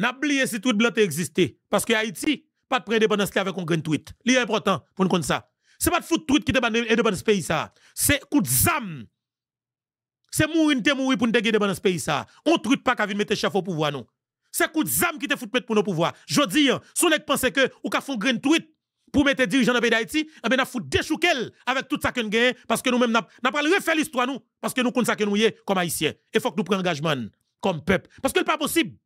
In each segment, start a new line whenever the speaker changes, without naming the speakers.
N'oubliez oublié si tweet blanc existe. Parce que Haïti, pas de pré-indépendance avec un grand tweet. Li important pour nous connaître ça. C'est pas de foot tweet qui te indépendance pays ça. C'est coup de zam. C'est mourir, te mourir pour nous indépendance pays ça. On tweet pas qu'à venir mettre chef au pouvoir non. C'est coup de zam qui te fout mettre pour nos pouvoirs. Je dis, hein, si vous pensez que ou ka un grand tweet pour mettre dirigeant dans pays d'Haïti, vous eh ben n'a fout des chouquels avec tout ça que nous gagnons parce que nous-mêmes n'a pas refaire l'histoire nous parce que nous connaissons que nous y comme haïtiens. Et faut que nous prenions engagement comme peuple parce que n'est pas possible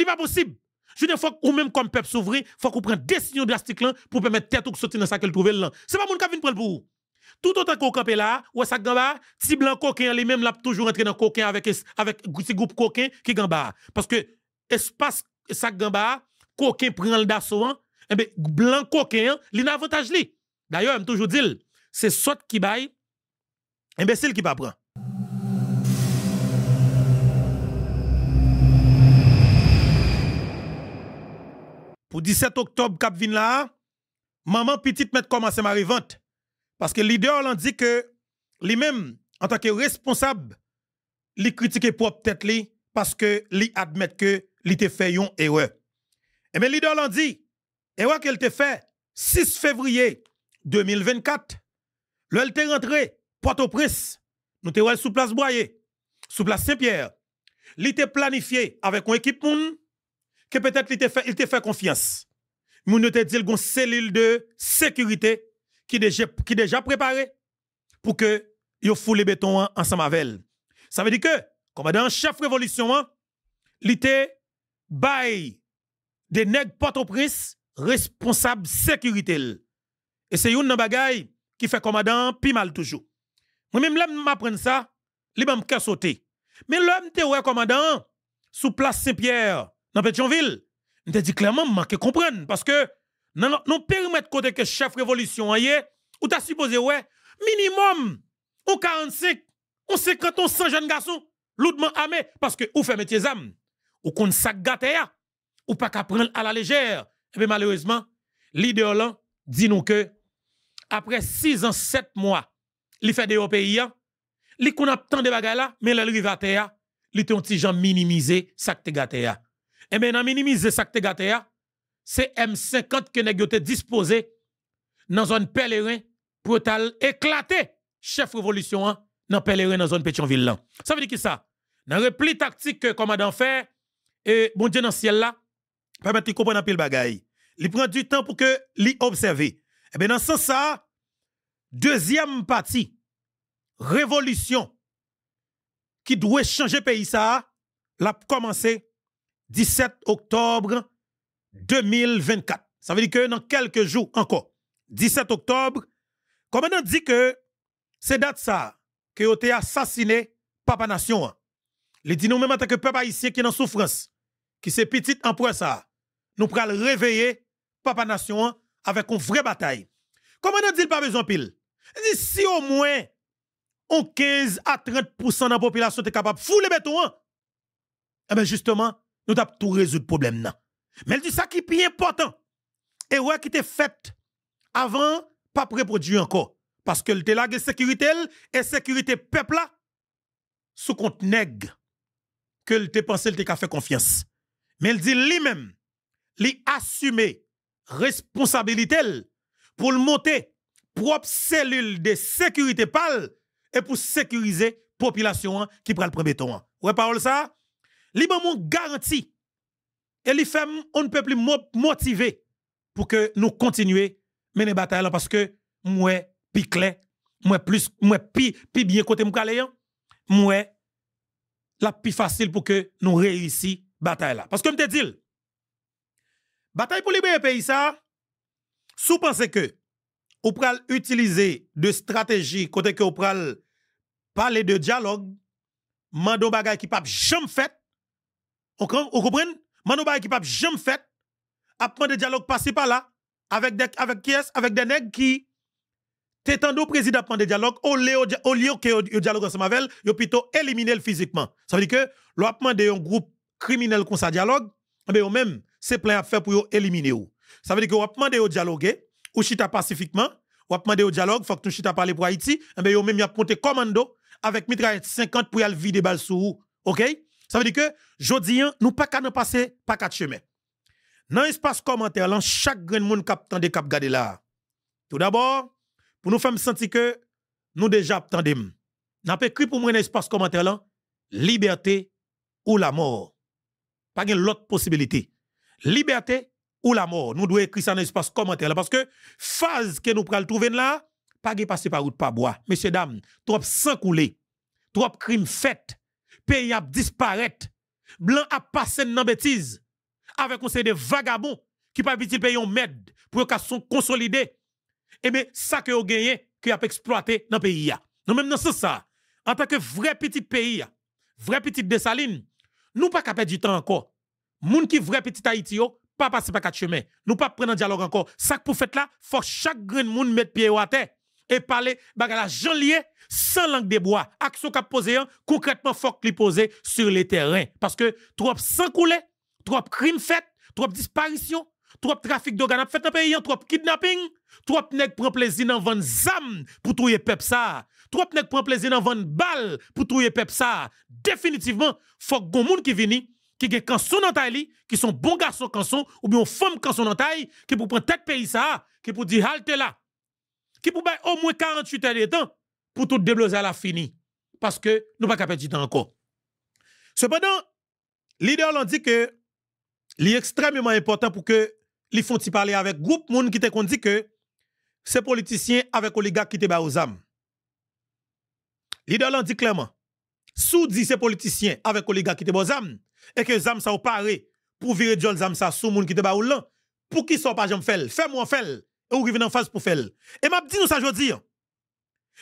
n'est pas possible. Je dis, faut ou même comme peuple souverain, faut qu'on prenne décision drastique là pour permettre tête ou sortir dans ça qu'elle trouve là. C'est pas mon qui vient prendre pour vous. Tout autant qu'on campe là, ou ça gamba, si blanc coquin les mêmes là toujours entrer dans coquin avec avec ces groupes coquin qui gamba parce que espace ça gamba coquin prend le d'assaut et hein. eh ben blanc coquin hein, l'avantage li. D'ailleurs, je toujours dit, c'est saute qui baille imbécile eh ben, qui pas prendre. pour 17 octobre cap vin là, maman petite met commencer ma revente parce que leader l'a dit que lui-même en tant que responsable l'a critiquer propre tête lui parce que lui admet que lui fait une erreur. Et eh bien leader l'a dit erreur qu'elle te fait 6 février 2024 elle te rentré Port-au-Prince nous te sous place Boyer sous place Saint-Pierre Lui te planifié avec une équipe que peut-être il te fait, il te fait confiance. Moun te dit une cellule de sécurité qui déjà, qui déjà préparée pour que yo foule le béton ensemble avec Ça veut dire que, commandant chef révolution, hein, il était bail des nègres port responsable sécurité. Et c'est une bagaille qui fait commandant pi mal toujours. Moi-même, l'homme m'apprendre ça, li m'a sauter. Mais l'homme te ouais commandant, sous place Saint-Pierre, dans Pétionville. Je dit clairement, manque comprendre. Parce que, nous permettons périmètre côté que chef révolution est, ou t'as supposé, ouais, minimum, ou 45, ou 50, ou 100 jeunes garçons, lourdement armés, parce que ou fait métier âmes, ou qu'on sac gâté, hein, ou pas qu'à prendre à la légère. Et eh bien malheureusement, leader là, dit nous que, après 6 ans, 7 mois, il fait des pays, hein, il qu'on a tant de bagages là, mais le rivateur, il est un petit gens minimisé, sac gâté. Hein. Eh bien, minimiser ça hein. c'est M50 que nèg disposé dans zone pèlerin pour éclaté éclater chef révolution dans hein, dans pèlerin dans zone Pétionville Ça veut dire qui ça Dans repli tactique que commandant fait et bon Dieu dans ciel là, permettre de comprendre pile bagaille. Il prend du temps pour que li Eh bien, dans ce sens ça, deuxième partie révolution qui doit changer pays ça, l'a commencé 17 octobre 2024. Ça veut dire que dans quelques jours encore, 17 octobre, on dit que c'est date ça que ont été assassiné papa nation. Les dit nous même en tant que peuple haïtien qui est en souffrance, qui c'est petit emploi ça. Nous pral réveiller papa nation avec une vraie bataille. on dit pas besoin pile. Il si au moins 15 à 30% de la population est capable de fouler béton. Hein. Eh bien justement, nous avons tout résoudre problème Mais elle dit ça qui est plus important. Et ouais, qui était fait avant, pas reproduit encore. Parce que le la la sécurité, et sécurité peuple là, sous compte nègre, que le te pensé, le fait confiance. Mais elle dit lui-même, lui assumer responsabilité pour le monter propre cellule de sécurité pâle et pour sécuriser population hein, qui prend le premier temps. Hein. Ouais, parole ça? Li mon garantie. Et on fait on peut plus motiver pour que nous continuions mener bataille parce que moi plus clair, moi plus moi pi bien côté hein. moi la plus facile pour que nous réussissions la bataille là. Parce que me te dit bataille pour libérer pays ça sous pensez que ou pral utiliser de stratégie côté que ou pral parler de dialogue mando bagay qui pas jamais fait on comprend ne qui pas jamais fait, des dialogues passés par là, avec des avec qui est, avec des nègres qui Tétando président prend des dialogues, au lieu que le dialogue ensemble avec il plutôt éliminer physiquement. Ça veut dire que l'opement de un groupe criminel comme ça dialogue, mais eh au ben, même c'est plein à faire pour éliminer ou. Ça veut dire que l'opement de dialoguer eh, ou chita pacifiquement, vous de un dialogue, faut que tu chita parler pour Haïti, mais eh au ben, même y a monté commando avec mitraillette 50 pour aller vider balles sous OK ça veut dire que, aujourd'hui, hein, nous ne pouvons pas passer, pas quatre chemins. Dans l'espace commentaire, chaque grand monde cap qui a gade là. Tout d'abord, pour nous faire sentir que nous déjà tendem. N'a pas écrit pour moi dans l'espace commentaire liberté ou la mort. Pas de l'autre possibilité. Liberté ou la mort. Nous devons écrire ça dans l'espace commentaire parce que phase que nous pral trouver là, pas de passer par route pas bois. Messieurs dames, trop sans couler, trop crime fait pays a disparaître. Blanc a passé dans bêtise. Avec un conseil de vagabonds qui pas petit pays en mède pour qu'ils soient consolidés. Et eh bien, ça que vous gagné, qui a exploité dans le pays. Nous même dans ce ça, en tant que vrai petit pays, vrai petit Dessaline, nous pas perdre du temps encore. Moun qui vrai petit Haïti, pas passer par quatre chemins. Nous pas prendre un dialogue encore. Ça que pour faites là, faut chaque grain de monde mettre pied à terre et parler bagala lié sans langue de bois. Action qu'a posé hein, concrètement faut qu'il pose sur les terrains parce que trop sans couler, trop crimes faits, trop disparitions, trop trafic d'organes fait dans pays, hein, trop kidnapping, trop nèg prend plaisir dans vendre zam pour trouver peuple ça. Trop nèg prend plaisir dans vendre balle pour trouver peuple ça. Définitivement, faut gon monde qui vini qui gen canson dans taille qui sont bons garçons ou bien femme canson dans taille qui pour prendre tête pays ça, qui pour dire halte là qui pour au moins 48 heures de temps pour tout à la fini. Parce que nous pas perdre du temps encore. Cependant, leader l'ont dit que est extrêmement important pour que les font parler avec groupe monde qui te dit que ces politiciens avec oligarques qui te ba aux âmes. Leader l'ont dit clairement. Sous ces politiciens avec oligarques qui te ba aux âmes et que zam ça au pour virer les zam ça sous monde qui te ba ou lan pour qui sont pas j'en fait, fais moi fait ou rive en face pour faire. Et m'a dit nous ça jodi.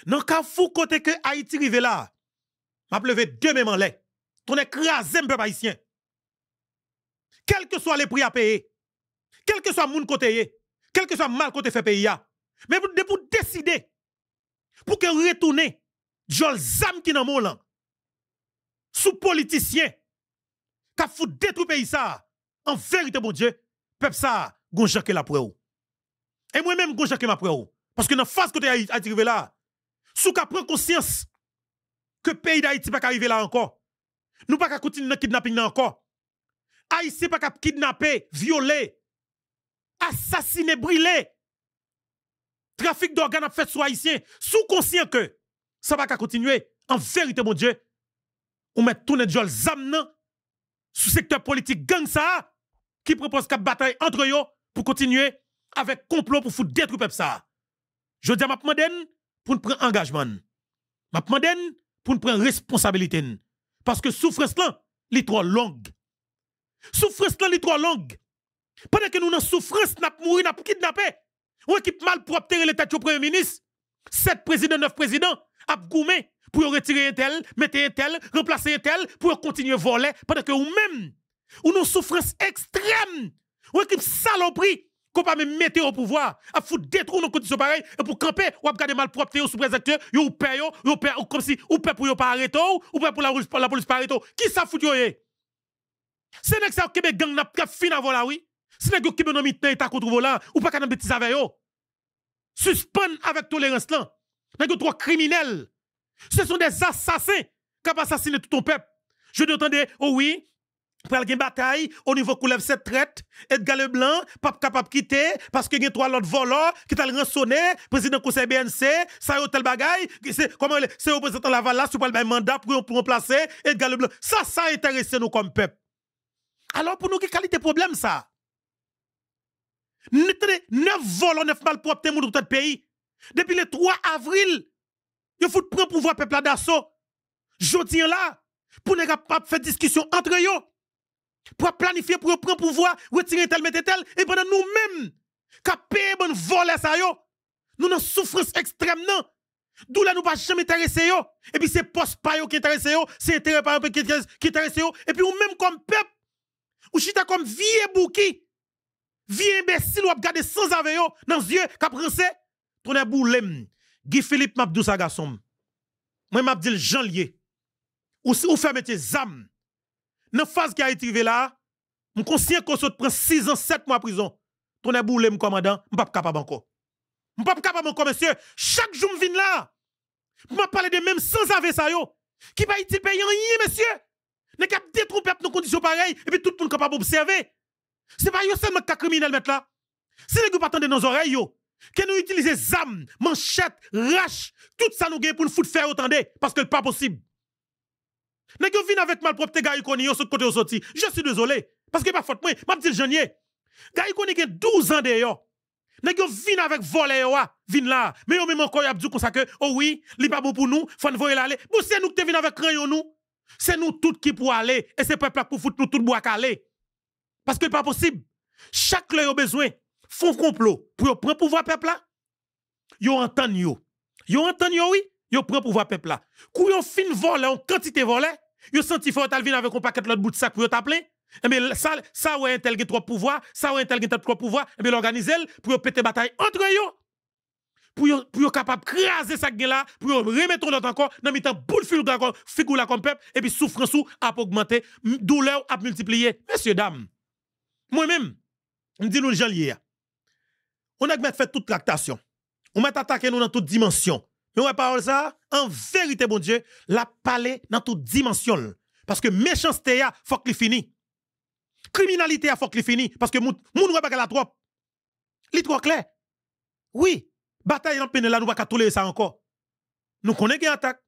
Dans cas fou côté que Haïti rive là, m'a levé deux mêmes en l'air. Ton écrasé peuple haïtien. Quel que soit les prix à payer, quel que soit moun côté, quel que soit mal côté fait pays mais pour, pour décider pour que retourner jol zam qui dans mon lan sous politicien qui fout détruit pays ça en vérité bon Dieu peuple ça gon que la preuve et moi-même, je que ma Parce que dans la phase que tu as arrivé là, sous qu'à prendre conscience que le pays d'Haïti pas arrivé là encore. Nous pas continuer le kidnapping encore. Haïti pas kidnapper, violer, assassiner, brûler. Trafic d'organes fait sur Haïtien. Sous conscience que ça va continuer. En vérité, mon Dieu, on met tout notre jol sur sous secteur politique gang ça qui propose qu'à bataille entre eux pour continuer avec complot pour foutre détruire peuple ça. Je dis à ma pour nous prendre engagement. Ma pour nous prendre responsabilité. Parce que souffrance là, est trop longue. Souffrance là, est trop longue. Pendant que nous avons souffrance, nous mouru, nous kidnappé. Ou équipe mal propre les têtes au premier ministre. Sept présidents, neuf présidents, avons goumé pour retirer un tel, mettre un tel, remplacer un tel, pour continuer à voler. Pendant que nous même nous souffrance extrême. Ou équipe saloperie qu'on pas même mettre au pouvoir, à foutre détruire nos conditions pareilles, et pour camper, ou à garder mal propre sous présenteur, ou paye, ou paye, ou comme si, ou paye pour yon pas arrêter, ou paye pour la, police pas arrêter. Qui ça fout yon eh? C'est n'est ça qui gang n'a pas fin à voler, oui. C'est n'est qui est dans et t'as contre volant, ou pas qu'à a bêtise avec yon. Suspend avec tolérance là. N'est trois criminels. Ce sont des assassins qui ont assassiné tout ton peuple. Je t'entendais, oh oui, pral gen bataille au niveau coulève cette traite Edgar Leblanc pas capable quitter parce que a trois autres voleurs qui t'a rançonné président conseil BNC ça y tel bagaille c'est comment c'est représentant Laval là sous le mandat pour remplacer Edgar Leblanc ça ça intéresse nous comme peuple alors pour nous quelle qualité problème ça neuf voleurs neuf malpropres t'es dans notre pays depuis le 3 avril il faut prendre pouvoir peuple d'assaut jodi là pour ne pas faire discussion entre eux pour planifier, pour prendre pouvoir, retirer tel, mettre tel, et pendant nous-mêmes, qui payons bon voler ça, nous avons souffrance extrême, non? D'où là, nous pas jamais intéressé, Et puis, c'est poste pas qui intéressé, c'est intérêt par qui intéressé, Et puis, nous même comme peuple, ou chita comme vieux bouki, vieux imbécile, ou regarder sans aveu yo, dans yeux, qui pensé, tourne boulem. Guy Philippe Mabdou sa Moi, m'a dit Jean Lié. Ou si ou fermez tes dans la phase qui a été là, je suis conscient qu'on prend 6 ans, 7 mois de prison. Ton est boulé, mon commandant, je ne suis pas capable encore. Je ne suis pas capable encore, monsieur. Chaque jour, je viens là. Je parle de même sans avec ça, yo. Qui va être rien monsieur. Nous cap détromper dans conditions pareilles, et puis tout le monde capable d'observer. n'est pas yo seulement qui criminel mettre là. Si nous pas dans nos oreilles, yo, que nous utilisons zam, manchette, rache, tout ça nous gagne pour nous foutre faire autant parce que n'est pas possible. Nèg yo avec malpropre gars koni yo sorti. Je suis désolé parce que pas faute moi, m'a dit Janier. Gars koni gen 12 ans d'ailleurs. Nèg yo avec voler yo ah, vin là. Mais yo même encore y a dit comme ça que oh oui, li pas bon pour nous, faut voyer l'aller. Bon c'est nous qui vin avec crayon nous. C'est nous toutes qui pour aller et c'est peuple pour foutre nous tout bois calé. Parce que pas possible. Chaque leur besoin font complot pour voir pouvoir peuple là. Yo entend yo. Yo entend yo oui yo prend pouvoir peuple là. Kou yon fin volé en quantité Ils hein. yo senti fort al vin avec un paquet l'autre bout de sac pour yo t'appeler. bien eh, ça ça un tel gen trop pouvoir, ça un tel gen trop pouvoir, bien eh, l'organiser pour yo péter bataille entre yo. Pour yo pour yo capable craser sac gen là, pour yo remettre l'autre encore dans mitan boule fulgura comme figou la comme peuple et puis souffrance ou augmenté. augmenter, douleur a multiplier. Messieurs dames, moi-même, me dis nous janvier. On a fait toute tractation. On m'a attaqué nous dans toute dimension va pas parole ça, en vérité, bon Dieu, la palais dans toute dimension. Parce que méchanceté, il ah, faut qu'il fini. Criminalité, il ah, faut qu'il fini. Parce que moun ne pas la trop. Li trop clair. Oui, bataille dans là, nous pas tolérer ça encore. Nous connaissons une attaque,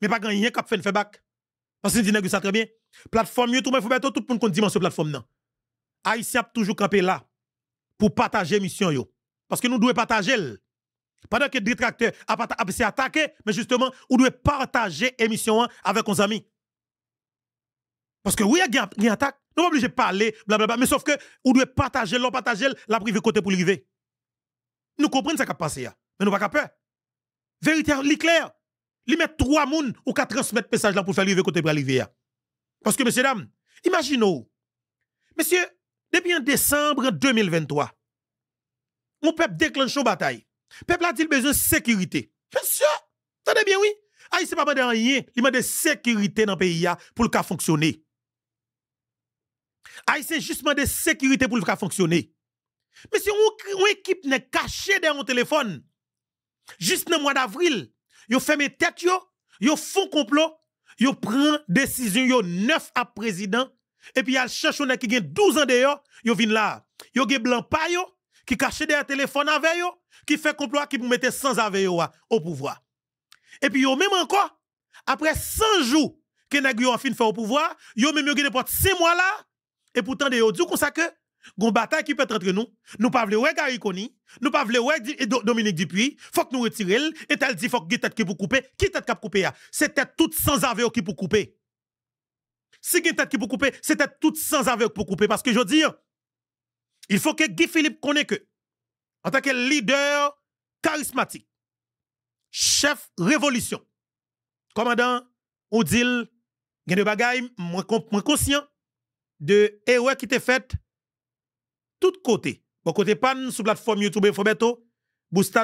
mais pas rien qui fait fait back. Parce que nous ça très bien. Plateforme YouTube, il faut mettre tout le monde dimension plateforme non. a toujours campé là pour partager mission yo. Parce que nous devons partager pendant que détracteur a attaqué, mais justement, on doit partager l'émission avec nos amis. Parce que oui, il y a une attaque. Nous sommes obligés de parler, blablabla. Mais sauf que, vous doit partager, l'on partager, la privé côté pour l'arrivée. Nous comprenons ce qui a passé. Hein. Mais nous pas peur. Vérité, est clair. Il met trois personnes ou quatre transmettre message là pour faire l'arrivée côté pour l'arrivée. Hein. Parce que, messieurs, dames, imaginez-vous. Messieurs, depuis en décembre 2023, mon peuple déclenche une bataille. Peuple a-t-il besoin de sécurité? Monsieur, tenez bien, oui. Aïe, ah, c'est pas de rien. Il de sécurité dans le pays hein, pour le cas fonctionner. Aïe, ah, c'est justement de sécurité pour le cas fonctionner. Mais si on, équipe n'est cachée dans mon téléphone, juste le mois d'avril, ils ferme tête, ils font complot, ils une décision, yo. neuf à président, et puis cherche cherchent qui gagne 12 ans dehors, Il vient là. Ils ont blanc pas, qui cachait des téléphones avec eux, qui fait complot qui vous mettre sans avec eux au pouvoir. Et puis yo même encore, après 100 jours que nèg yo fin fait au pouvoir, yo même yo gagné 6 mois là et pourtant de yo dit comme ça que gon bataille qui peut être entre nous, nous pas veut ouais Gary Koni, nous pas veut Dominique Dupuis, faut que nous retirer et elle dit faut que tête qui pour couper, qui tête cap couper C'est tête sans avec qui pour couper. Si gen tête qui pour couper, c'est tête toute sans avec pour couper parce que je dis. Il faut que Guy Philippe connaisse que, en tant que leader charismatique, chef révolution, commandant Odile, il de moins conscient de l'erreur qui était faite tout côté. Bon côté pan, sur plateforme YouTube Infobeto,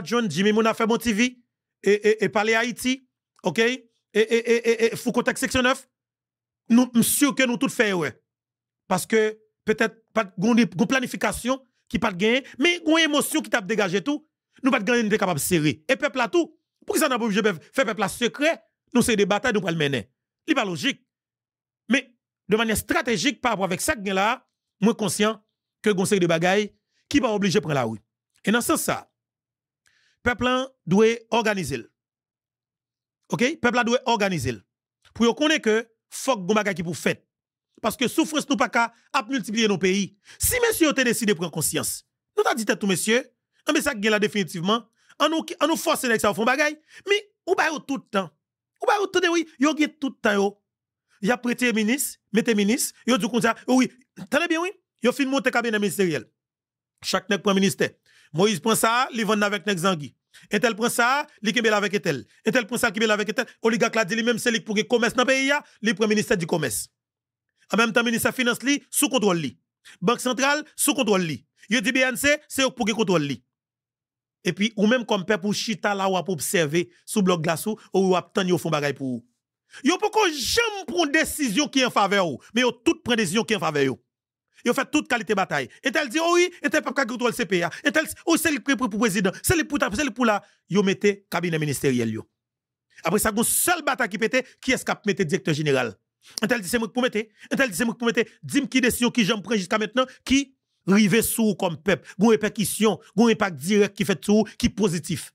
John, Jimmy Mouna fait TV, et, et, et parler Haïti, ok? Et, et, et, Foucault section 9. Nous, sûr que nous tout fait, ouais. Parce que peut-être pas une planification qui pas gagner, mais une émotion qui t'a dégagé tout, nous pas gagner, de serrer. Et peuple a tout, pour que ça n'a pas obligé de faire peuple là secret, nous c'est des batailles nous pas le mener. n'est pas logique. Mais de manière stratégique par rapport avec ça là, suis conscient que conseil de bagaille qui pas obligé de prendre la rue. Et dans ce sens ça, peuple doit organiser. OK? Peuple doit organiser. Pour qu'on connaît que faut qu'on bagaille qui pour fait. Parce que souffrance nous pas qu'à multiplier nos pays. Si monsieur ont décidé de prendre conscience, nous t'a dit tout monsieur, on message qui là définitivement, on nous en nous force avec ça au fond bagaille, mais ou ba tout le temps. Ou ba tout temps oui, yo gè tout le temps yo. Y a prêté ministre, mettez ministre, yo dit comme ça, oh oui, t'en bien oui, yo fin monter cabinet ministériel. Chaque premier prend ministère. Moïse prend ça, li vende avec nèg zangi. Et tel prend ça, li kembe avec tel. Et tel prend ça, kembe avec tel. Oligak la dit lui même c'est lui pour le commerce dans pays li prend ministère du commerce. En même temps, ministre finance li sous contrôle li. Banque centrale sous contrôle li. Yo dit BNC, c'est pour qui contrôle li. Et puis ou même comme père pour chita là ou pour observer sous bloc glaçou ou ou attendre yo font bagay pour ou. Yo pas jamais prendre décision qui est en faveur ou, mais yo tout prend décision qui est en faveur ou. Yo fait toute qualité bataille. Et elle dit oh oui, et elle pas contrôler CPA. Et elle oh c'est le pour président, c'est le pour c'est le pour là, yo le cabinet ministériel yo. Après ça, une seule bataille qui pète, qui est-ce qui mettre directeur général un tel dit c'est moi qui Un tel dit c'est moi qui Dis-moi qui décision qui j'en pris jusqu'à maintenant, qui rive sous comme peuple, qui répercussion, un impact direct qui fait tout, qui positif.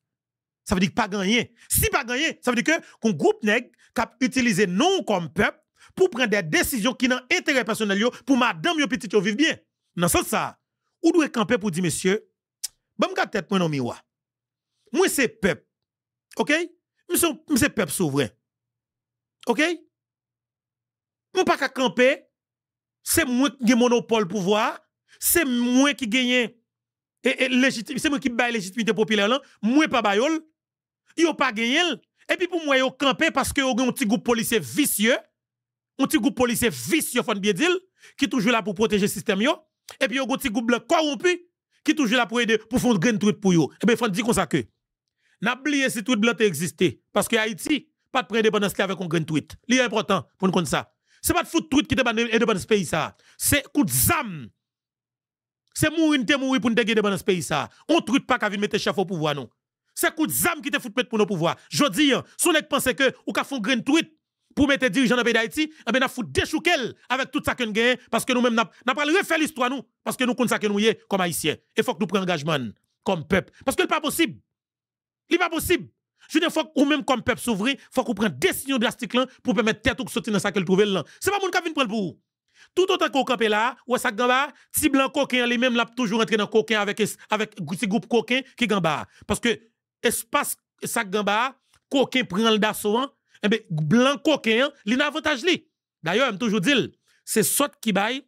Ça veut dire pas gagné. Si pas gagné, ça veut dire que qu'on groupe nèg cap utiliser non comme peuple pour prendre des décisions qui n'ont intérêt personnel pour madame yo petite yo vivre bien. Dans ce sens ça, ou doit camper pour dire monsieur, bon ma tête moi non Moi c'est peuple. OK? Moi c'est peuple souverain. OK? Mon pas qu'à camper. C'est moi qui ai monopole pouvoir. C'est moi qui gagne. Et, c'est moi qui baille légitimité populaire là. Moi pas ne Yo pas gagné. Et puis pour moi, yo camper parce que a un petit groupe policier vicieux. Un petit groupe policier vicieux, fon bien dire, qui toujours là pour protéger le système Et puis yo un petit groupe corrompu qui est toujours là pour aider, pour faire une grande tweet pour eux. Et eh bien, faut dire comme ça que. N'a si tout blanc existe. Parce que Haïti, pas de pré-indépendance avec un grain tweet. C'est important pour nous connaître ça n'est pas de foutre tout qui est de ce pays. C'est coup de zam. C'est mourir, te mourir pour nous dans ce pays. On ne trouve pas qu'à venir mettre chef au pouvoir, non. C'est coup de zam qui te fout mettre pour nos pouvoirs. Je dis, hein, si on pense que ou qu'à un grain tweet pour mettre dirigeants dans le pays d'Haïti, eh ben, n'a fout des avec tout ça que nous gagnons, parce que nous-mêmes, n'a pas refaire l'histoire, nous, parce que nous comptons ça que nous sommes comme haïtiens. Et faut que nous prenions engagement, comme peuple. Parce que n'est pas possible. Ce n'est pas possible. Je dis, faut ou même comme peuple souverain, faut qu'on prenne décision drastique là pour permettre tête ou sortir dans ça qu'elle trouve là. C'est pas mon qui vient prendre pour Tout autant qu'on campe là, ou ça gamba, si blanc coquin les mêmes là toujours entrer dans coquin avec avec ces groupes coquin qui gamba parce que espace ça gamba coquin prend le d'assaut et hein. eh ben blanc coquin hein, il a avantage li. D'ailleurs, je toujours dit, c'est saute qui baille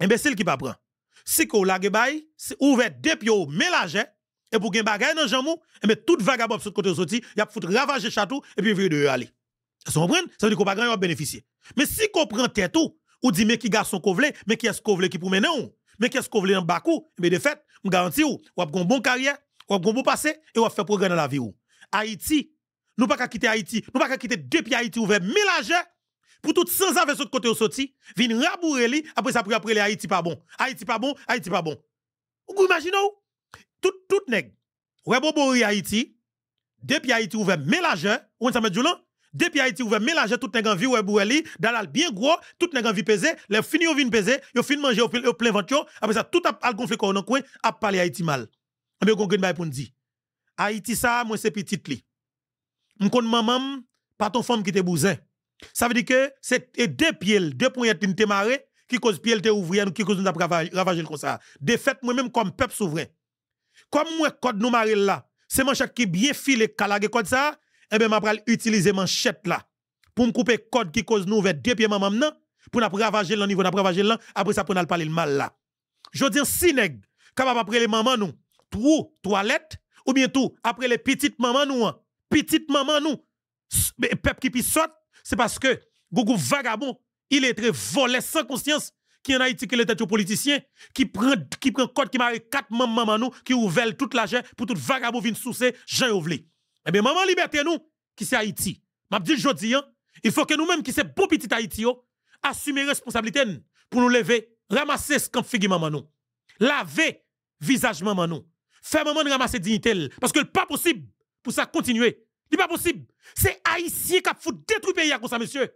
imbécile eh ben, qui pas prendre Si qu'on la baille, c'est ouvert deux pio mélanger et pour gagner bagaille dans jambou, et eh mais toute vagabond sur côté sorti, y a foutre ravager château et puis vieux de aller. Ça comprend Ça veut dire qu'on pas grand bénéficier. Mais si qu'on prend tête tout, ou dit mais qui garçon voulait mais qui est-ce voulait qui pour mener mais qui est-ce kovle en bakou, mais eh de fait, me garantis ou, ou a une bonne carrière, ou a un bon passé et ou a fait progrès dans la vie ou. Haïti, nous pas qu'à quitter Haïti, nous pas qu'à quitter depuis Haïti ouvert mélanger pour tout sans avec sur côté au sorti, vin rabourer après ça pour après les Haïti pas bon. Haïti pas bon, Haïti pas bon. Vous imaginez ou tout, tout nèg, ouais, bon, Haïti, depuis Haïti ouvert mélager, ou ça met du lan depuis Haïti ouvert mélanger, tout nèg en vie, ouais, boueli, dalal bien gros, tout nèg en vie pesé, les fini ou vin pesé, yo fin manger, yo plein ventio, après ça, tout a gonflé qu'on coin, a parlé Haïti mal. Ah, mais on gagne pour dire. Haïti ça, moi c'est petite li. M'kon maman, pas ton femme qui te bousin. Ça veut dire que c'est deux pieds, deux points qui te marré, qui cause pied te ouvrier, qui cause nous ravager comme ça. Défaite moi-même comme peuple souverain. Comme moi, code nous marie là, c'est manchette qui bien filé, calage code ça, et eh bien, je vais utiliser manchette là pour me couper code qui cause nous vers deux pieds maman pour nous ravager le niveau, ravager là, après ça, pour nous parler le mal là. Je dis dire, si nèg, capable après les mamans nous, tout, toilette, ou bien tout, après les petites mamans nous, hein. petites mamans nous, peuple qui puis saute, c'est parce que Gougou vagabond, il est très volé sans conscience, qui en Haïti, qui un politicien, qui prend, qui code, qui marie quatre mamans nous, qui ouvre tout l'argent pour tout vagabond venir ces Jean Ouvlé. Eh bien, maman liberté nous, qui c'est Haïti. M'a dit jodi, hein, il faut que nous-mêmes, qui c'est beau petit Haïti, assumer responsabilité pour nous lever, ramasser ce camp fait maman nous. Laver visage maman nous. Faire maman ramasser dignité. Parce que pas possible pour ça continuer. n'est pas possible. C'est Haïtien qui a foutu détruire le pays comme ça, monsieur.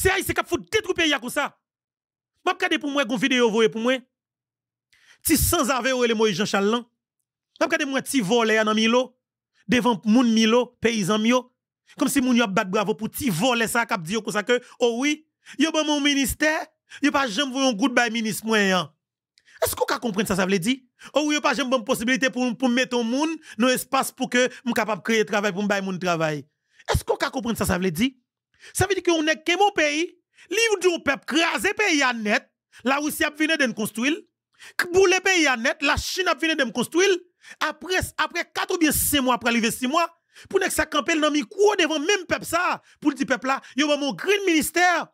C'est Haïti qui a foutu tout le pays comme ça. Je regarde pour moi une vidéo pour moi. si sans avoir ou le Moïse Jean Chalan. Je pour moi petit voler dans Milo devant moun Milo paysan mio comme si moun yo bat bravo pour petit voler ça cap dire comme ça que oh oui, yo bon mon ministère, a pas jamais voyon goodbye ministre moyen. Est-ce qu'on peut comprendre ça, ça veut dire? Oh oui, pas jamais bon possibilité pour, pour mettre au monde dans espace pour que je capable de créer travail pour me mon travail. Est-ce qu'on peut comprendre ça, ça veut dire? Ça veut dire qu'on n'est que mon pays. Livre du peuple, craser pays à net. La Russie a fini de construire. Pour pays à net, la Chine a fini de construire. Après, après 4 ou bien 6 mois, après 6 mois, pour que ça camper dans micro devant même peuple ça, pour le peuple là, il va a mon green ministère.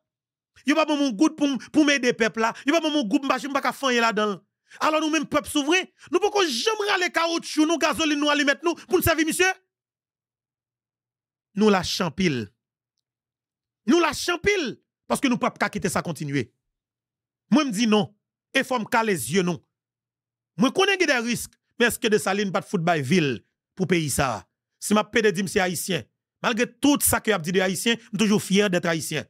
Il va mon groupe pour, pour m'aider peuple là. Il va a mon groupe je pas faire là-dedans. Alors nous même peuple souverain, nous pouvons jamais aller caoutchouc, nous gasoline nous allumer nous pour nous servir monsieur. Nous la champile. Nous lâchons pile parce que nous ne pouvons pas quitter ça continuer. Moi, je dis non. Et il faut me les yeux non. je connais des risques, mais est-ce que de saline pas de football ville pour payer ça? Si ma paix de c'est haïtien, malgré tout ça que a dit de haïtien, je suis toujours fier d'être haïtien.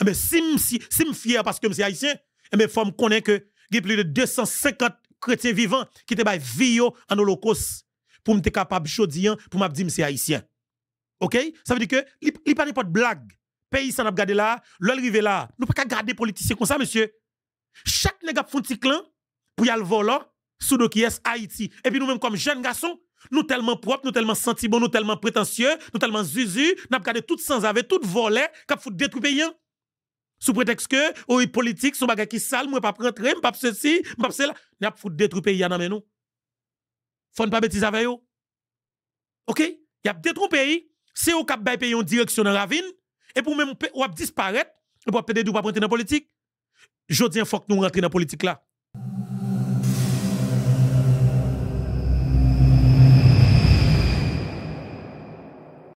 Mais eh ben, si je suis fier parce que je suis haïtien, il eh ben, faut me connaître que il y a plus de 250 chrétiens vivants qui te vécu en holocauste pour me capable de pour me dire que haïtien. OK? Ça veut dire que il n'y a pas de blague pays s'en a gardé là, l'on rivé là. Nous pas garder politiciens comme ça, monsieur. Chaque nèg a font petit clan pour y aller voler sous qui est Haïti. Et puis nous-mêmes, comme jeunes garçons, nous tellement propres, nous tellement sentiments, nous tellement prétentieux, nous tellement zuzu, nous avons gardé tout sans avec, tout volé, qu'à fout détruire pays. Sous prétexte que, oui, oh, politique, son bagage qui sale, moi pas rentrer, pas ceci, pas cela. Nous avons foutre détruire pays, nous. Faut pas bêtise avec eux. OK? Y a détruire pays, c'est au cap pays en direction dans la ravine. Et pour même, ou disparaître, ou pour perdre ou pas dans la politique. Je dis, il faut que nous rentrions dans la politique là.